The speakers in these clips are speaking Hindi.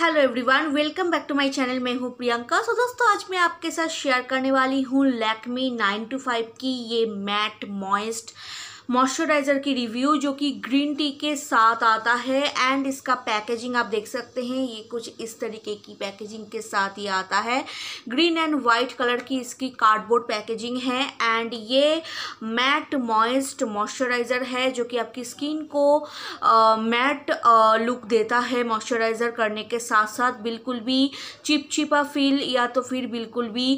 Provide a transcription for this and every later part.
hello everyone welcome back to my channel मैं हूँ प्रियंका सो so, दोस्तों आज मैं आपके साथ शेयर करने वाली हूँ लैकमी नाइन टू फाइव की ये मैट मॉइस्ट मॉइस्चराइज़र की रिव्यू जो कि ग्रीन टी के साथ आता है एंड इसका पैकेजिंग आप देख सकते हैं ये कुछ इस तरीके की पैकेजिंग के साथ ही आता है ग्रीन एंड वाइट कलर की इसकी कार्डबोर्ड पैकेजिंग है एंड ये मैट मॉइस्ट मॉइस्चराइज़र है जो कि आपकी स्किन को आ, मैट आ, लुक देता है मॉइस्चराइज़र करने के साथ साथ बिल्कुल भी चिपचिपा फील या तो फिर बिल्कुल भी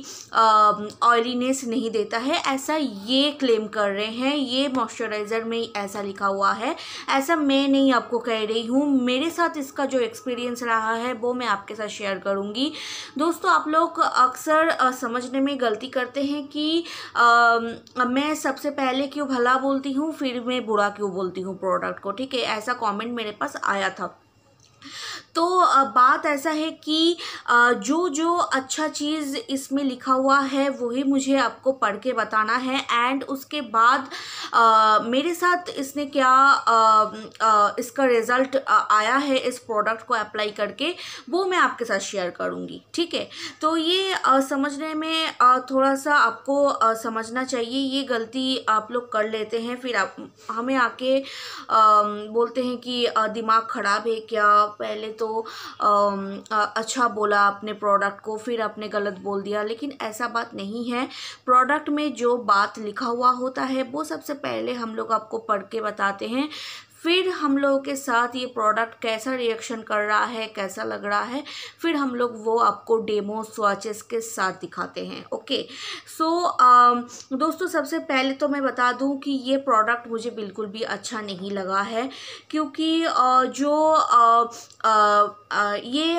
ऑयलीनेस नहीं देता है ऐसा ये क्लेम कर रहे हैं ये मॉइस्चर मॉइस्चराइज़र में ऐसा लिखा हुआ है ऐसा मैं नहीं आपको कह रही हूँ मेरे साथ इसका जो एक्सपीरियंस रहा है वो मैं आपके साथ शेयर करूँगी दोस्तों आप लोग अक्सर समझने में गलती करते हैं कि आ, मैं सबसे पहले क्यों भला बोलती हूँ फिर मैं बुरा क्यों बोलती हूँ प्रोडक्ट को ठीक है ऐसा कॉमेंट मेरे पास आया था तो बात ऐसा है कि जो जो अच्छा चीज़ इसमें लिखा हुआ है वही मुझे आपको पढ़ के बताना है एंड उसके बाद मेरे साथ इसने क्या इसका रिज़ल्ट आया है इस प्रोडक्ट को अप्लाई करके वो मैं आपके साथ शेयर करूँगी ठीक है तो ये समझने में थोड़ा सा आपको समझना चाहिए ये गलती आप लोग कर लेते हैं फिर आप हमें आके बोलते हैं कि दिमाग ख़राब है क्या पहले तो आ, अच्छा बोला अपने प्रोडक्ट को फिर आपने गलत बोल दिया लेकिन ऐसा बात नहीं है प्रोडक्ट में जो बात लिखा हुआ होता है वो सबसे पहले हम लोग आपको पढ़ के बताते हैं फिर हम लोगों के साथ ये प्रोडक्ट कैसा रिएक्शन कर रहा है कैसा लग रहा है फिर हम लोग वो आपको डेमो स्वाचेस के साथ दिखाते हैं ओके सो so, um, दोस्तों सबसे पहले तो मैं बता दूं कि ये प्रोडक्ट मुझे बिल्कुल भी अच्छा नहीं लगा है क्योंकि जो ये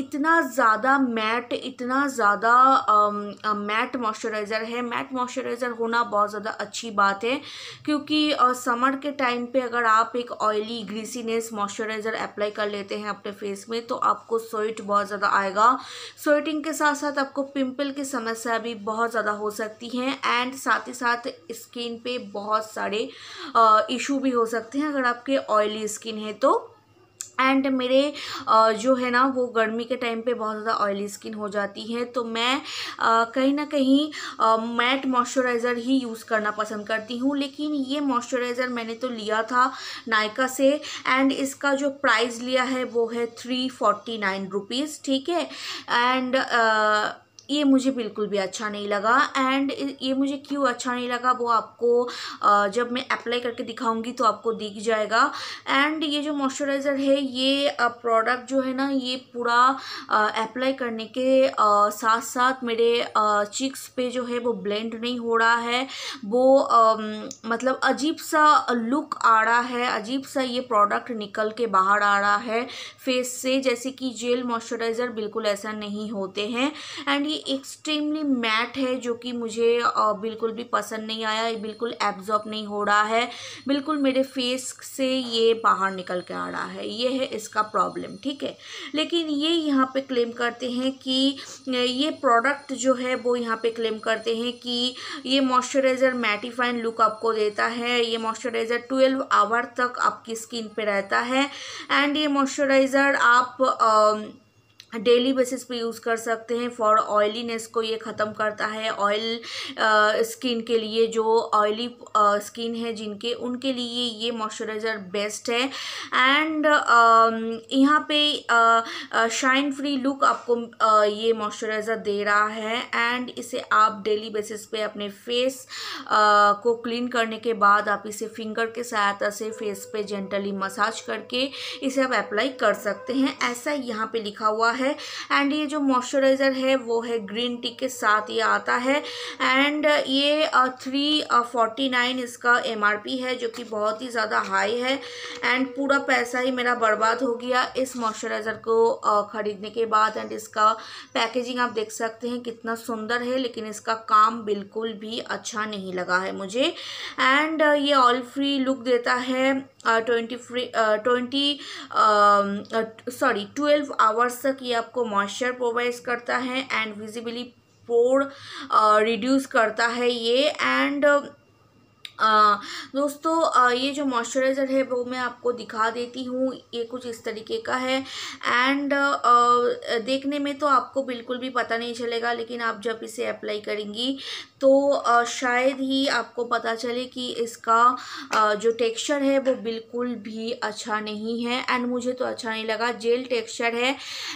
इतना ज़्यादा मैट इतना ज़्यादा मैट मॉइस्चराइज़र है मैट मॉइस्चराइज़र होना बहुत ज़्यादा अच्छी बात है क्योंकि समर के टाइम पर अगर आप एक ऑयली ग्रीसीनेस मॉइस्चराइज़र अप्लाई कर लेते हैं अपने फेस में तो आपको स्वेट बहुत ज़्यादा आएगा स्वेटिंग के साथ साथ आपको पिंपल की समस्या भी बहुत ज़्यादा हो सकती है एंड साथ ही साथ स्किन पे बहुत सारे इशू भी हो सकते हैं अगर आपके ऑयली स्किन है तो एंड मेरे जो है ना वो गर्मी के टाइम पे बहुत ज़्यादा ऑयली स्किन हो जाती है तो मैं कहीं ना कहीं मैट मॉइस्चराइज़र ही यूज़ करना पसंद करती हूँ लेकिन ये मॉइस्चराइज़र मैंने तो लिया था नायका से एंड इसका जो प्राइस लिया है वो है थ्री फोर्टी नाइन रुपीज़ ठीक है एंड ये मुझे बिल्कुल भी अच्छा नहीं लगा एंड ये मुझे क्यों अच्छा नहीं लगा वो आपको जब मैं अप्लाई करके दिखाऊंगी तो आपको दिख जाएगा एंड ये जो मॉइस्चराइज़र है ये प्रोडक्ट जो है ना ये पूरा अप्लाई करने के साथ साथ मेरे चिक्स पे जो है वो ब्लेंड नहीं हो रहा है वो मतलब अजीब सा लुक आ रहा है अजीब सा ये प्रोडक्ट निकल के बाहर आ रहा है फेस से जैसे कि जेल मॉइस्चराइज़र बिल्कुल ऐसा नहीं होते हैं एंड ये एक्सट्रीमली मैट है जो कि मुझे बिल्कुल भी पसंद नहीं आया बिल्कुल एब्जॉर्ब नहीं हो रहा है बिल्कुल मेरे फेस से ये बाहर निकल के आ रहा है ये है इसका प्रॉब्लम ठीक है लेकिन ये यहाँ पे क्लेम करते हैं कि ये प्रोडक्ट जो है वो यहाँ पे क्लेम करते हैं कि ये मॉइस्चराइज़र मैटिफाइन लुक आपको देता है ये मॉइस्चराइज़र ट्वेल्व आवर तक आपकी स्किन पर रहता है एंड ये मॉइस्चराइज़र आप आ, डेली बेसिस पे यूज़ कर सकते हैं फॉर ऑयलीनेस को ये ख़त्म करता है ऑयल स्किन के लिए जो ऑयली स्किन है जिनके उनके लिए ये मॉइस्चराइज़र बेस्ट है एंड यहाँ पे शाइन फ्री लुक आपको आ, ये मॉइस्चराइज़र दे रहा है एंड इसे आप डेली बेसिस पे अपने फेस आ, को क्लीन करने के बाद आप इसे फिंगर के सहायता से फेस पे जेंटली मसाज करके इसे आप अप्लाई कर सकते हैं ऐसा यहाँ पर लिखा हुआ है है एंड ये जो मॉइस्चराइज़र है वो है ग्रीन टी के साथ ये आता है एंड ये थ्री फोर्टी नाइन इसका एम है जो कि बहुत ही ज़्यादा हाई है एंड पूरा पैसा ही मेरा बर्बाद हो गया इस मॉइस्चराइज़र को ख़रीदने के बाद एंड इसका पैकेजिंग आप देख सकते हैं कितना सुंदर है लेकिन इसका काम बिल्कुल भी अच्छा नहीं लगा है मुझे एंड ये ऑल फ्री लुक देता है twenty free twenty sorry twelve hours तक ये आपको मॉइस्चर प्रोवाइड करता है एंड विजिबली पोर रिड्यूस करता है ये एंड uh, दोस्तों आ, uh, ये जो मॉइस्चराइज़र है वो मैं आपको दिखा देती हूँ ये कुछ इस तरीके का है एंड uh, देखने में तो आपको बिल्कुल भी पता नहीं चलेगा लेकिन आप जब इसे अप्लाई करेंगी तो शायद ही आपको पता चले कि इसका जो टेक्सचर है वो बिल्कुल भी अच्छा नहीं है एंड मुझे तो अच्छा नहीं लगा जेल टेक्सचर है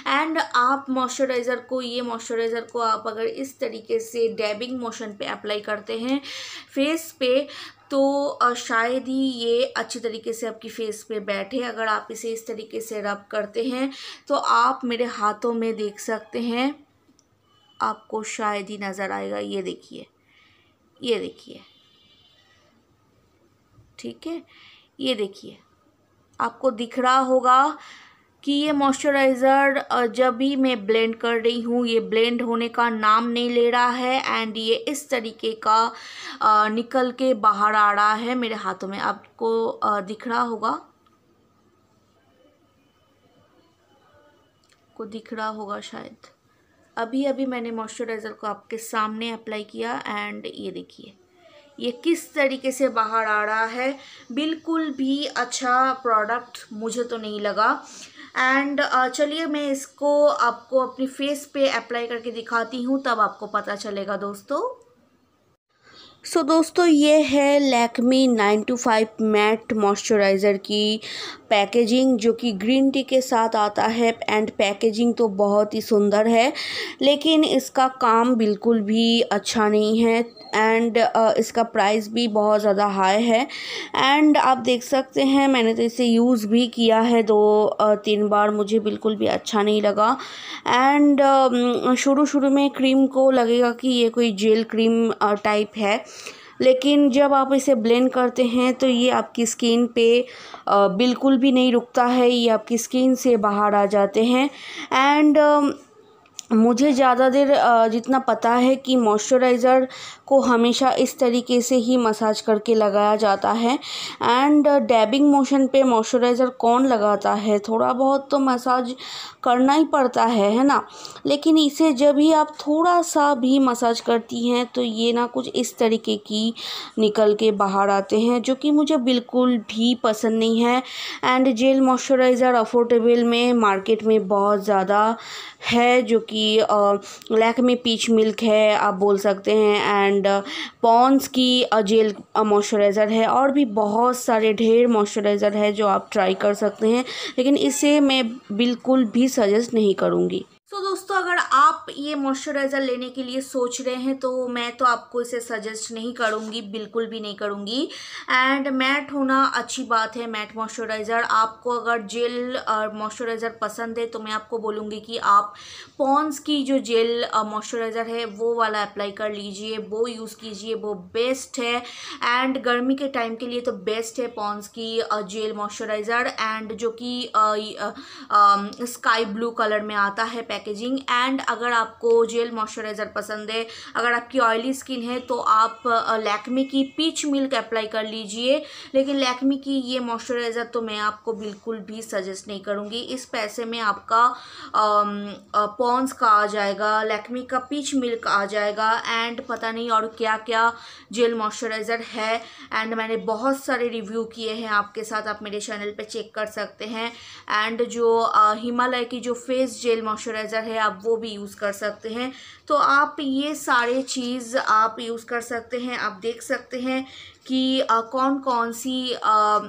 एंड आप मॉइस्चराइज़र को ये मॉइस्चराइज़र को आप अगर इस तरीके से डैबिंग मोशन पे अप्लाई करते हैं फेस पे तो शायद ही ये अच्छी तरीके से आपकी फेस पे बैठे अगर आप इसे इस तरीके से रब करते हैं तो आप मेरे हाथों में देख सकते हैं आपको शायद ही नज़र आएगा ये देखिए ये देखिए ठीक है ये देखिए आपको दिख रहा होगा कि ये मॉइस्चराइज़र जब भी मैं ब्लेंड कर रही हूँ ये ब्लेंड होने का नाम नहीं ले रहा है एंड ये इस तरीके का निकल के बाहर आ रहा है मेरे हाथों में आपको दिख रहा होगा को दिख रहा होगा शायद अभी अभी मैंने मॉइस्चराइज़र को आपके सामने अप्लाई किया एंड ये देखिए ये किस तरीके से बाहर आ रहा है बिल्कुल भी अच्छा प्रोडक्ट मुझे तो नहीं लगा एंड चलिए मैं इसको आपको अपनी फेस पे अप्लाई करके दिखाती हूँ तब आपको पता चलेगा दोस्तों सो so, दोस्तों ये है Lakme nine to five matte moisturiser की पैकेजिंग जो कि ग्रीन टी के साथ आता है एंड पैकेजिंग तो बहुत ही सुंदर है लेकिन इसका काम बिल्कुल भी अच्छा नहीं है एंड uh, इसका प्राइस भी बहुत ज़्यादा हाई है एंड आप देख सकते हैं मैंने तो इसे यूज़ भी किया है दो तीन बार मुझे बिल्कुल भी अच्छा नहीं लगा एंड uh, शुरू शुरू में क्रीम को लगेगा कि ये कोई जेल क्रीम टाइप है लेकिन जब आप इसे ब्लेंड करते हैं तो ये आपकी स्किन पे बिल्कुल भी नहीं रुकता है ये आपकी स्किन से बाहर आ जाते हैं एंड मुझे ज़्यादा देर जितना पता है कि मॉइस्चराइज़र को हमेशा इस तरीके से ही मसाज करके लगाया जाता है एंड डैबिंग मोशन पे मॉइस्चराइज़र कौन लगाता है थोड़ा बहुत तो मसाज करना ही पड़ता है है ना लेकिन इसे जब ही आप थोड़ा सा भी मसाज करती हैं तो ये ना कुछ इस तरीके की निकल के बाहर आते हैं जो कि मुझे बिल्कुल भी पसंद नहीं है एंड जेल मॉइस्चराइज़र अफोर्डेबल में मार्केट में बहुत ज़्यादा है जो कि की में पीच मिल्क है आप बोल सकते हैं एंड पॉन्स की जेल मॉइस्चराइज़र है और भी बहुत सारे ढेर मॉइस्चराइज़र है जो आप ट्राई कर सकते हैं लेकिन इसे मैं बिल्कुल भी सजेस्ट नहीं करूँगी सो so, दोस्तों अगर आप ये मॉइस्चराइज़र लेने के लिए सोच रहे हैं तो मैं तो आपको इसे सजेस्ट नहीं करूँगी बिल्कुल भी नहीं करूँगी एंड मैट होना अच्छी बात है मैट मॉइस्चराइज़र आपको अगर जेल और मॉइस्चराइज़र पसंद है तो मैं आपको बोलूँगी कि आप पॉन्स की जो जेल मॉइस्चराइज़र है वो वाला अप्लाई कर लीजिए वो यूज़ कीजिए वो बेस्ट है एंड गर्मी के टाइम के लिए तो बेस्ट है पॉन्स की जेल मॉइस्चराइज़र एंड जो कि स्काई ब्लू कलर में आता है पैकेजिंग एंड अगर आपको जेल मॉइस्चराइज़र पसंद है अगर आपकी ऑयली स्किन है तो आप लैक्मी की पीच मिल्क अप्लाई कर लीजिए लेकिन लैक्मी की ये मॉइस्चराइज़र तो मैं आपको बिल्कुल भी सजेस्ट नहीं करूँगी इस पैसे में आपका पॉन्स का आ जाएगा लैक्मी का पीच मिल्क आ जाएगा एंड पता नहीं और क्या क्या जेल मॉइस्चराइज़र है एंड मैंने बहुत सारे रिव्यू किए हैं आपके साथ आप मेरे चैनल पर चेक कर सकते हैं एंड जो हिमालय की जो फेस जेल मॉइस्चराइज़र मॉइस्चराइज़र है आप वो भी यूज़ कर सकते हैं तो आप ये सारे चीज़ आप यूज़ कर सकते हैं आप देख सकते हैं कि आ, कौन कौन सी आ,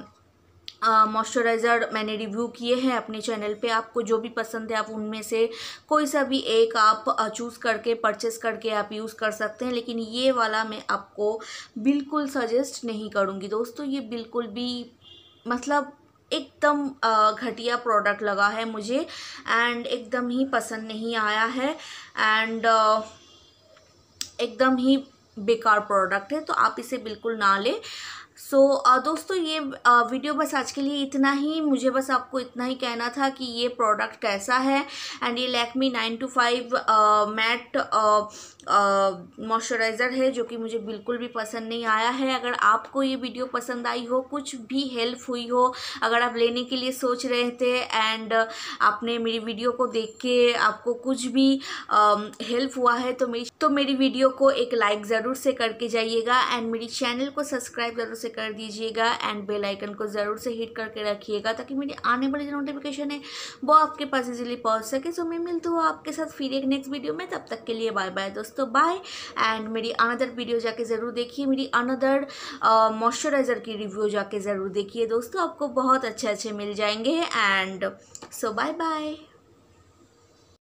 मॉइस्चराइज़र uh, मैंने रिव्यू किए हैं अपने चैनल पे आपको जो भी पसंद है आप उनमें से कोई सा भी एक आप चूज़ करके परचेस करके आप यूज़ कर सकते हैं लेकिन ये वाला मैं आपको बिल्कुल सजेस्ट नहीं करूँगी दोस्तों ये बिल्कुल भी मतलब एकदम घटिया प्रोडक्ट लगा है मुझे एंड एकदम ही पसंद नहीं आया है एंड एकदम ही बेकार प्रोडक्ट है तो आप इसे बिल्कुल ना लें सो so, uh, दोस्तों ये uh, वीडियो बस आज के लिए इतना ही मुझे बस आपको इतना ही कहना था कि ये प्रोडक्ट कैसा है एंड ये Lakme nine to five matte moisturiser है जो कि मुझे बिल्कुल भी पसंद नहीं आया है अगर आपको ये वीडियो पसंद आई हो कुछ भी हेल्प हुई हो अगर आप लेने के लिए सोच रहे थे एंड uh, आपने मेरी वीडियो को देख के आपको कुछ भी हेल्प um, uh, हुआ है तो मेरी तो मेरी वीडियो को एक लाइक ज़रूर से करके जाइएगा एंड मेरी चैनल को सब्सक्राइब ज़रूर से कर दीजिएगा एंड बेल आइकन को ज़रूर से हिट करके रखिएगा ताकि मेरी आने वाली जो नोटिफिकेशन है वो आपके पास इजीली पहुंच सके सो मैं मिलती हूँ आपके साथ फिर एक नेक्स्ट वीडियो में तब तक के लिए बाय बाय दोस्तों बाय एंड मेरी अनदर वीडियो जाके ज़रूर देखिए मेरी अनदर मॉइस्चराइज़र की रिव्यू जाके ज़रूर देखिए दोस्तों आपको बहुत अच्छे अच्छे मिल जाएंगे एंड सो बाय बाय